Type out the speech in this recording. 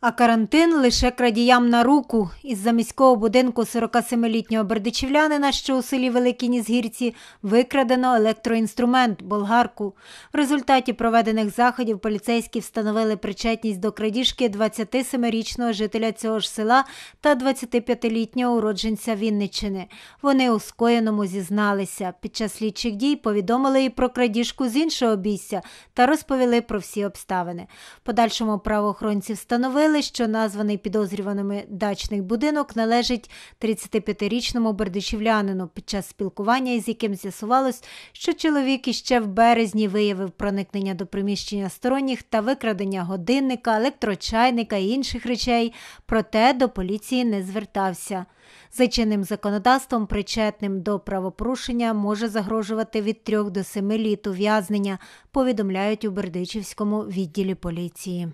А карантин лише крадіям на руку. Із заміського будинку 47-літнього бердичівлянина, що у селі Великій Нізгірці, викрадено електроінструмент болгарку. В результаті проведених заходів поліцейські встановили причетність до крадіжки 27-річного жителя цього ж села та 25-літнього уродженця Вінничини. Вони у скоєному зізналися. Під час слідчих дій повідомили і про крадіжку з іншого бійця та розповіли про всі обставини. Подальшому правоохоронці встановили. Встановили, що названий підозрюваними дачний будинок належить 35-річному бердичівлянину, під час спілкування, із яким з'ясувалось, що чоловік іще в березні виявив проникнення до приміщення сторонніх та викрадення годинника, електрочайника і інших речей, проте до поліції не звертався. За чинним законодавством, причетним до правопорушення може загрожувати від 3 до 7 літ ув'язнення, повідомляють у Бердичівському відділі поліції.